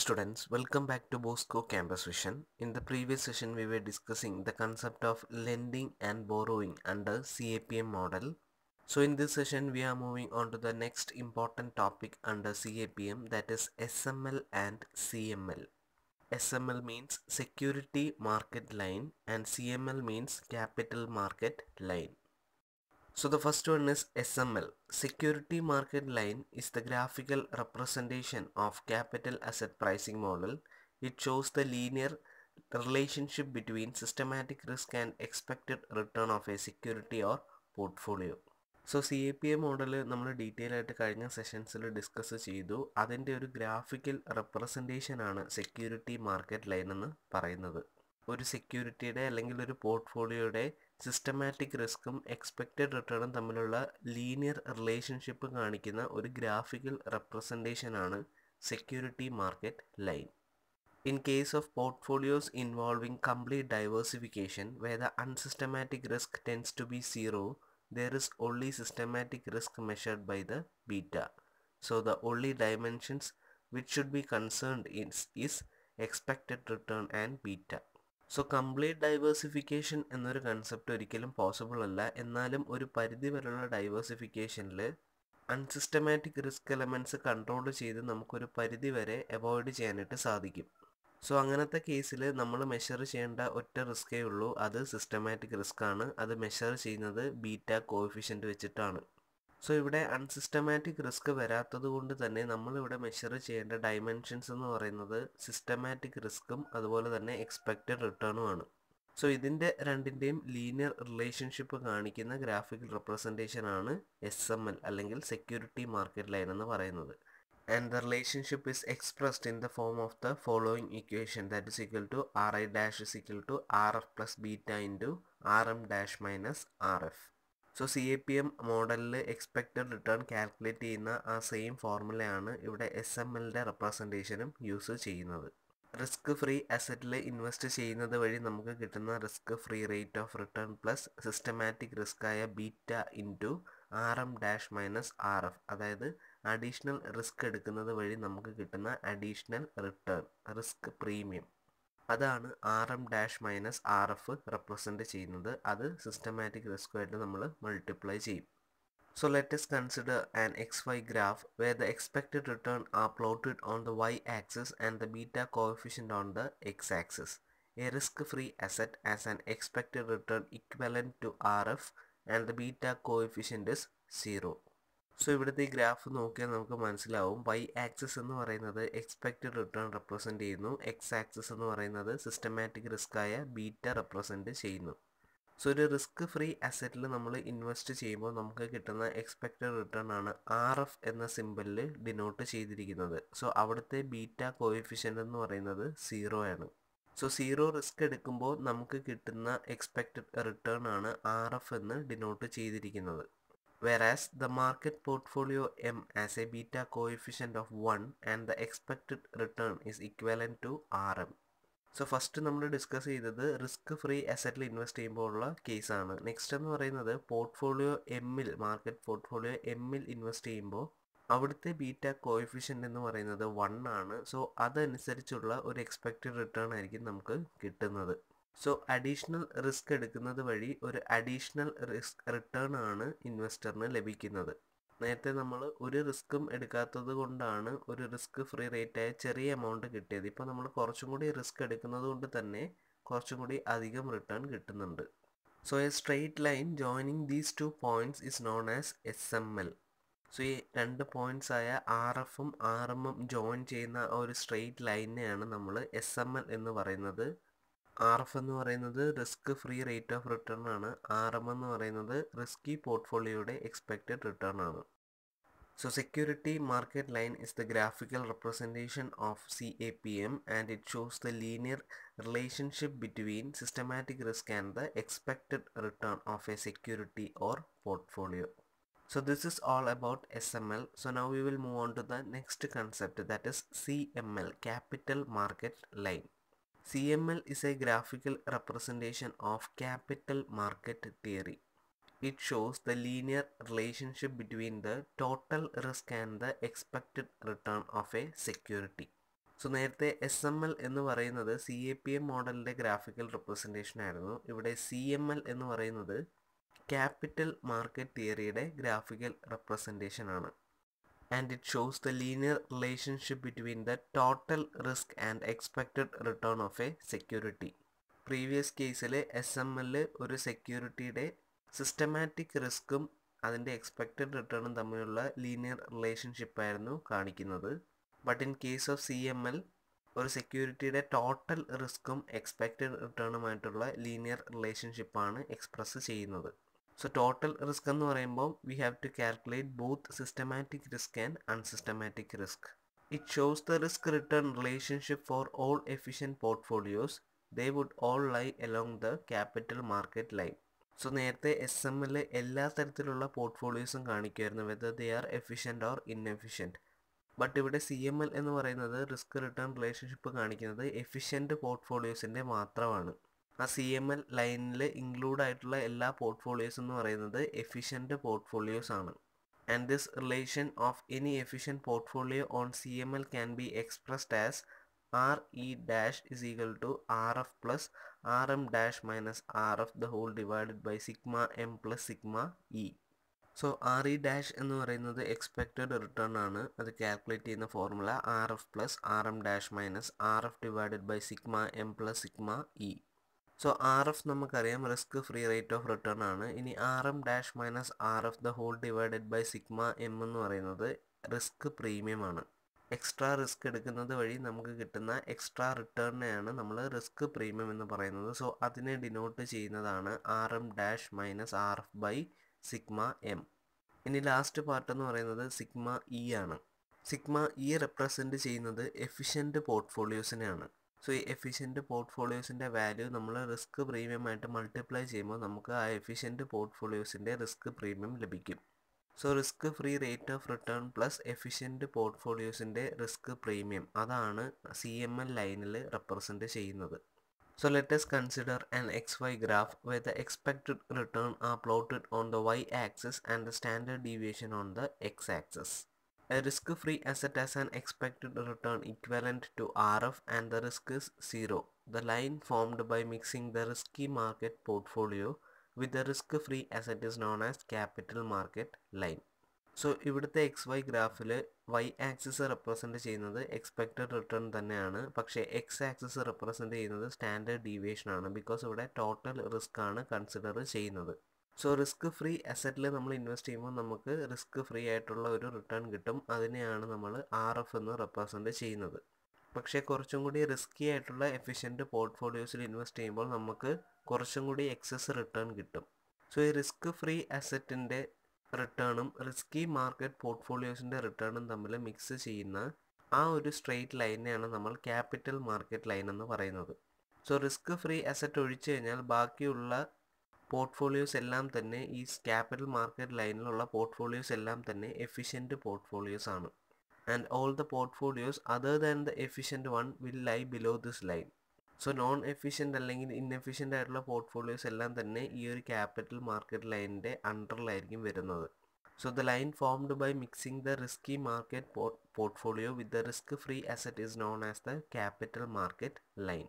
students, welcome back to Bosco Campus Vision. In the previous session, we were discussing the concept of lending and borrowing under CAPM model. So in this session, we are moving on to the next important topic under CAPM that is SML and CML. SML means Security Market Line and CML means Capital Market Line. So the first one is SML. Security market line is the graphical representation of capital asset pricing model. It shows the linear relationship between systematic risk and expected return of a security or portfolio. So C A P A model നമ്മൾ detail ആയിട്ട് കഴിഞ്ഞ സെഷൻസിൽ discuss ചെയ്തു അതിൻ്റെ ഒരു graphical റെപ്രസെൻറ്റേഷനാണ് security market line എന്ന് പറയുന്നത് ഒരു സെക്യൂരിറ്റിയുടെ അല്ലെങ്കിൽ ഒരു പോർട്ട്ഫോളിയോയുടെ സിസ്റ്റമാറ്റിക് റിസ്ക്കും എക്സ്പെക്റ്റഡ് റിട്ടേണും തമ്മിലുള്ള ലീനിയർ റിലേഷൻഷിപ്പ് കാണിക്കുന്ന ഒരു ഗ്രാഫിക്കൽ ആണ് security market line in case of portfolios involving complete diversification where the unsystematic risk tends to be zero there is only systematic risk measured by the beta so the only dimensions which should be concerned in is expected return and beta so complete diversification എന്നൊരു concept ഒരിക്കലും possible അല്ല എന്നാലും ഒരു പരിധി വരെയുള്ള ഡൈവേഴ്സിഫിക്കേഷനിൽ unsystematic risk elements control ചെയ്ത് നമുക്കൊരു പരിധി വരെ അവോയ്ഡ് ചെയ്യാനായിട്ട് സാധിക്കും സോ അങ്ങനത്തെ കേസിൽ നമ്മൾ മെഷർ ചെയ്യേണ്ട ഒറ്റ റിസ്ക്കേ ഉള്ളൂ അത് സിസ്റ്റമാറ്റിക് റിസ്ക് ആണ് അത് മെഷർ ചെയ്യുന്നത് ബീറ്റ കോഫിഷ്യൻ്റ് വെച്ചിട്ടാണ് സോ ഇവിടെ അൺസിസ്റ്റമാറ്റിക് റിസ്ക് വരാത്തത് കൊണ്ട് തന്നെ നമ്മളിവിടെ മെഷർ ചെയ്യേണ്ട ഡയമെൻഷൻസ് എന്ന് പറയുന്നത് സിസ്റ്റമാറ്റിക് റിസ്ക്കും അതുപോലെ തന്നെ എക്സ്പെക്റ്റഡ് റിട്ടേണും ആണ് സോ ഇതിൻ്റെ രണ്ടിൻ്റെയും ലീനിയർ റിലേഷൻഷിപ്പ് കാണിക്കുന്ന ഗ്രാഫിക്കൽ റെപ്രസെൻറ്റേഷൻ ആണ് എസ് എം എൽ അല്ലെങ്കിൽ സെക്യൂരിറ്റി മാർക്കറ്റ് ലൈൻ എന്ന് പറയുന്നത് and the relationship is expressed in the form of the following equation that is equal to R I dash is equal to R F plus beta into R M dash minus R F so C A P M മോഡലിൽ expected return calculate ചെയ്യുന്ന ആ same ഫോർമുലയാണ് ഇവിടെ S M എല്ലിൻ്റെ റെപ്രസെൻറ്റേഷനും use ചെയ്യുന്നത് risk free അസറ്റിൽ invest ചെയ്യുന്നത് വഴി നമുക്ക് കിട്ടുന്ന risk free rate of return plus systematic risk ആയ beta into R M dash minus R F അതായത് അഡീഷണൽ റിസ്ക് എടുക്കുന്നത് വഴി നമുക്ക് കിട്ടുന്ന അഡീഷണൽ റിട്ടേൺ റിസ്ക് പ്രീമിയം അതാണ് R M dash minus R F represent ചെയ്യുന്നത് അത് സിസ്റ്റമാറ്റിക് റിസ്ക് ആയിട്ട് നമ്മൾ മൾട്ടിപ്ലൈ ചെയ്യും so let's consider and X Y graph where the expected return are plotted on the Y axis and the beta coefficient on the X axis a risk free asset as an expected return equivalent to R F and the beta coefficient is zero so ഇവിടുത്തെ ഈ graph നോക്കിയാൽ നമുക്ക് മനസ്സിലാവും Y axis എന്ന് പറയുന്നത് expected return represent ചെയ്യുന്നു X axis എന്ന് പറയുന്നത് സിസ്റ്റമാറ്റിക് റിസ്ക് ആയ ബീറ്റ റെപ്രസെൻറ്റ് ചെയ്യുന്നു സോ ഒരു റിസ്ക് ഫ്രീ അസറ്റിൽ നമ്മൾ ഇൻവെസ്റ്റ് ചെയ്യുമ്പോൾ നമുക്ക് കിട്ടുന്ന എക്സ്പെക്റ്റഡ് റിട്ടേൺ ആണ് ആർ എഫ് എന്ന സിമ്പിളിൽ ഡിനോട്ട് ചെയ്തിരിക്കുന്നത് സോ അവിടുത്തെ ബീറ്റ കോയിഫിഷ്യൻ്റ് എന്ന് പറയുന്നത് സീറോ ആണ് സോ സീറോ റിസ്ക് എടുക്കുമ്പോൾ നമുക്ക് കിട്ടുന്ന എക്സ്പെക്റ്റഡ് റിട്ടേൺ ആണ് ആർ എഫ് എന്ന് ഡിനോട്ട് ചെയ്തിരിക്കുന്നത് whereas the market portfolio M has a beta coefficient of 1 and the expected return is equivalent to RM. So first നമ്മൾ ഡിസ്കസ് ചെയ്തത് റിസ്ക് ഫ്രീ അസറ്റിൽ invest ചെയ്യുമ്പോഴുള്ള കേസാണ് നെക്സ്റ്റ് എന്ന് പറയുന്നത് പോർട്ട്ഫോളിയോ എമ്മിൽ മാർക്കറ്റ് പോർട്ട്ഫോളിയോ എമ്മിൽ ഇൻവെസ്റ്റ് ചെയ്യുമ്പോൾ അവിടുത്തെ ബീറ്റ കോയിഫിഷ്യൻ്റ് എന്ന് പറയുന്നത് വൺ ആണ് സോ അതനുസരിച്ചുള്ള ഒരു എക്സ്പെക്റ്റഡ് റിട്ടേൺ ആയിരിക്കും നമുക്ക് കിട്ടുന്നത് സോ അഡീഷണൽ റിസ്ക് എടുക്കുന്നത് വഴി ഒരു അഡീഷണൽ റിസ്ക് റിട്ടേൺ ആണ് ഇൻവെസ്റ്ററിന് ലഭിക്കുന്നത് നേരത്തെ നമ്മൾ ഒരു റിസ്ക്കും എടുക്കാത്തത് കൊണ്ടാണ് ഒരു റിസ്ക് ഫ്രീ റേറ്റ് ആയ ചെറിയ എമൗണ്ട് കിട്ടിയത് ഇപ്പോൾ നമ്മൾ കുറച്ചും കൂടി റിസ്ക് എടുക്കുന്നത് കൊണ്ട് തന്നെ കുറച്ചും കൂടി അധികം റിട്ടേൺ കിട്ടുന്നുണ്ട് so a straight line joining these two points is known as S M L so ഈ രണ്ട് പോയിൻറ്റ്സ് ആയ ആർ എഫും ആർ എമ്മും ജോയിൻ ചെയ്യുന്ന ഒരു സ്ട്രെയിറ്റ് ലൈനെയാണ് നമ്മൾ എസ് എം എൽ എന്ന് പറയുന്നത് ആർ എഫ് എന്ന് പറയുന്നത് risk free rate of return ആണ് ആർ എം എന്ന് പറയുന്നത് റിസ്കി പോർട്ട്ഫോളിയോയുടെ എക്സ്പെക്റ്റഡ് റിട്ടേൺ ആണ് So security market line is the graphical representation of CAPM and it shows the linear relationship between systematic risk and the expected return of a security or portfolio. So this is all about SML. So now we will move on to the next concept that is CML, Capital Market Line. CML is a graphical representation of capital market theory. It shows the linear relationship between the total risk and the expected return of a security. So നേരത്തെ S M L എന്ന് പറയുന്നത് C A P M മോഡലിൻ്റെ graphical representation ആയിരുന്നു ഇവിടെ C M L എന്ന് പറയുന്നത് capital market തിയറിയുടെ graphical representation ആണ് and it shows the linear relationship between the total risk and expected return of a security. Previous കേസിൽ എസ് എം എൽ ഒരു സെക്യൂരിറ്റിയുടെ സിസ്റ്റമാറ്റിക് റിസ്ക്കും അതിൻ്റെ എക്സ്പെക്റ്റഡ് റിട്ടേണും തമ്മിലുള്ള ലീനിയർ റിലേഷൻഷിപ്പായിരുന്നു കാണിക്കുന്നത് but in case of C M L ഒരു സെക്യൂരിറ്റിയുടെ ടോട്ടൽ റിസ്ക്കും എക്സ്പെക്റ്റഡ് റിട്ടേണുമായിട്ടുള്ള ലീനിയർ റിലേഷൻഷിപ്പാണ് എക്സ്പ്രസ് ചെയ്യുന്നത് സോ ടോട്ടൽ റിസ്ക് എന്ന് പറയുമ്പോൾ we have to calculate both systematic risk and unsystematic risk it shows the risk return relationship for all efficient portfolios they would all lie along the capital market line so നേരത്തെ S M എല്ലെ എല്ലാ തരത്തിലുള്ള പോർട്ട്ഫോളിയോസും കാണിക്കുമായിരുന്നു whether they are efficient or inefficient but ഇവിടെ C M L എന്ന് പറയുന്നത് risk return relationship കാണിക്കുന്നത് എഫിഷ്യൻറ്റ് പോർട്ട്ഫോളിയോസിൻ്റെ മാത്രമാണ് ആ സി എം എൽ ലൈനിൽ ഇൻക്ലൂഡ് ആയിട്ടുള്ള എല്ലാ പോർട്ട്ഫോളിയോസ് എന്ന് പറയുന്നത് എഫിഷ്യൻറ്റ് പോർട്ട്ഫോളിയോസ് ആണ് and this relation of any efficient portfolio on C M L can be expressed as R E dash is equal to R F plus R M dash minus R F the whole divided by sigma M plus sigma E so R E dash എന്ന് പറയുന്നത് expected return ആണ് അത് calculate ചെയ്യുന്ന formula R F plus R M dash minus R F divided by sigma M plus sigma E so R F നമുക്കറിയാം risk free rate of return ആണ് ഇനി R M dash minus R F the whole divided by sigma M എന്ന് പറയുന്നത് risk premium ആണ് extra risk എടുക്കുന്നത് വഴി നമുക്ക് കിട്ടുന്ന എക്സ്ട്രാ റിട്ടേണിനെയാണ് നമ്മൾ റിസ്ക് പ്രീമിയം എന്ന് പറയുന്നത് സോ അതിനെ ഡിനോട്ട് ചെയ്യുന്നതാണ് R M dash minus R F by sigma M ഇനി ലാസ്റ്റ് പാർട്ട് എന്ന് പറയുന്നത് സിഗ്മ ഇ e ആണ് സിഗ്മ ഇ റെപ്രസെൻറ്റ് ചെയ്യുന്നത് എഫിഷ്യൻറ്റ് പോർട്ട്ഫോളിയോസിനെയാണ് സോ ഈ എഫിഷ്യൻറ്റ് പോർട്ട്ഫോളിയോസിൻ്റെ വാല്യൂ നമ്മൾ റിസ്ക് പ്രീമിയം ആയിട്ട് മൾട്ടിപ്ലൈ ചെയ്യുമ്പോൾ നമുക്ക് ആ എഫിഷ്യൻറ്റ് പോർട്ട്ഫോളിയോസിൻ്റെ റിസ്ക് പ്രീമിയം ലഭിക്കും so risk free rate of return plus efficient പോർട്ട്ഫോളിയോസിൻ്റെ റിസ്ക് പ്രീമിയം അതാണ് സി എം എൽ ലൈനിൽ റെപ്രസെൻ്റ് ചെയ്യുന്നത് So let us consider an xy graph where the expected return are plotted on the y-axis and the standard deviation on the x-axis. A risk-free asset has an expected return equivalent to RF and the risk is zero. The line formed by mixing the risky market portfolio with the risk-free asset is known as capital market line. So, ഇവിടുത്തെ X Y ഗ്രാഫിൽ Y axis represent ചെയ്യുന്നത് expected return തന്നെയാണ് പക്ഷേ X axis represent ചെയ്യുന്നത് standard deviation ആണ് because ഇവിടെ total risk ആണ് consider ചെയ്യുന്നത് സോ റിസ്ക് ഫ്രീ അസറ്റിൽ നമ്മൾ ഇൻവെസ്റ്റ് ചെയ്യുമ്പോൾ നമുക്ക് റിസ്ക് ഫ്രീ ആയിട്ടുള്ള ഒരു റിട്ടേൺ കിട്ടും അതിനെയാണ് നമ്മൾ ആർ എഫ് എന്ന് റെപ്രസെൻറ്റ് ചെയ്യുന്നത് പക്ഷേ കുറച്ചും കൂടി റിസ്കി ആയിട്ടുള്ള എഫിഷ്യൻറ്റ് പോർട്ട്ഫോളിയോസിൽ ഇൻവെസ്റ്റ് ചെയ്യുമ്പോൾ നമുക്ക് കുറച്ചും കൂടി എക്സസ് റിട്ടേൺ കിട്ടും സോ ഈ റിസ്ക് ഫ്രീ അസറ്റിൻ്റെ റിട്ടേണും റിസ്കി മാർക്കറ്റ് പോർട്ട്ഫോളിയോസിൻ്റെ റിട്ടേണും തമ്മിൽ മിക്സ് ചെയ്യുന്ന ആ ഒരു സ്ട്രെയിറ്റ് ലൈനെയാണ് നമ്മൾ ക്യാപിറ്റൽ മാർക്കറ്റ് ലൈൻ എന്ന് പറയുന്നത് സോ റിസ്ക് ഫ്രീ അസറ്റ് ഒഴിച്ചു കഴിഞ്ഞാൽ ബാക്കിയുള്ള പോർട്ട്ഫോളിയോസ് എല്ലാം തന്നെ ഈ ക്യാപിറ്റൽ മാർക്കറ്റ് ലൈനിലുള്ള പോർട്ട്ഫോളിയോസ് എല്ലാം തന്നെ എഫിഷ്യൻറ്റ് പോർട്ട്ഫോളിയോസ് ആണ് and all the portfolios other than the efficient one will lie below this line so non efficient അല്ലെങ്കിൽ ഇൻഎഫിഷ്യൻ്റ് ആയിട്ടുള്ള പോർട്ട്ഫോളിയോസ് എല്ലാം തന്നെ ഈ ഒരു ക്യാപിറ്റൽ മാർക്കറ്റ് ലൈനിൻ്റെ അണ്ടറിലായിരിക്കും വരുന്നത് So the line formed by mixing the risky market portfolio portfolio with the risk-free asset is known as the capital market line.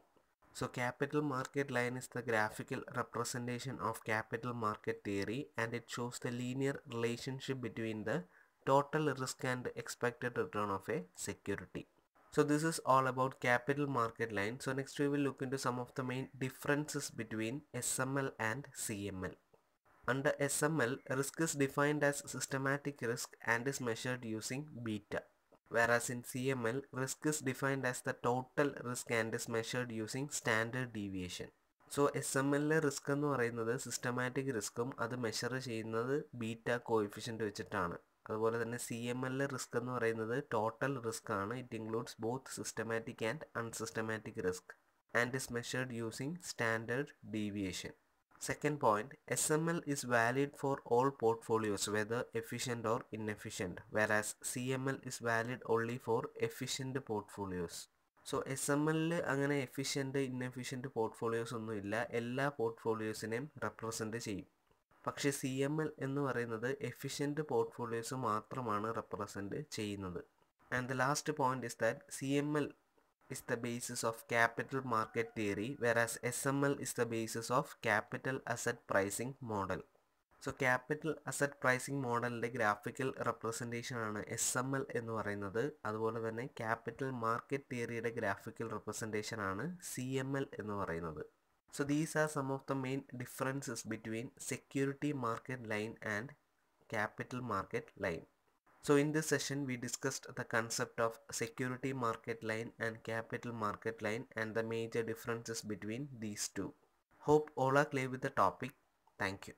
So capital market line is the graphical representation of capital market theory and it shows the linear relationship between the total risk and expected return of a security. So this is all about capital market line. So next we will look into some of the main differences between SML and CML. Under SML, risk is defined as systematic risk and is measured using beta. whereas in CML, risk is defined as the total risk and is measured using standard deviation. So S M എല്ലിലെ risk എന്ന് പറയുന്നത് systematic റിസ്ക്കും അത് measure ചെയ്യുന്നത് beta coefficient വെച്ചിട്ടാണ് അതുപോലെ തന്നെ C M എല്ലിലെ risk എന്ന് പറയുന്നത് ടോട്ടൽ റിസ്ക് ആണ് it includes both systematic and unsystematic risk and is measured using standard deviation Second point, SML is valid for all portfolios whether efficient or inefficient whereas CML is valid only for efficient portfolios. So SML അങ്ങനെ efficient inefficient portfolios ഒന്നും ഇല്ല എല്ലാ പോർട്ട്ഫോളിയോസിനെയും represent ചെയ്യും പക്ഷേ C M L എന്ന് പറയുന്നത് efficient portfolios മാത്രമാണ് represent ചെയ്യുന്നത് and the last point is that C M L is the basis of capital market theory whereas SML is the basis of capital asset pricing model. So capital asset pricing മോഡലിൻ്റെ graphical representation ആണ് S M L എന്ന് പറയുന്നത് അതുപോലെ തന്നെ capital market തിയറിയുടെ graphical representation ആണ് C M L എന്ന് പറയുന്നത് so these are some of the main differences between security market line and capital market line So in this session we discussed the concept of security market line and capital market line and the major differences between these two. Hope all are clear with the topic. Thank you.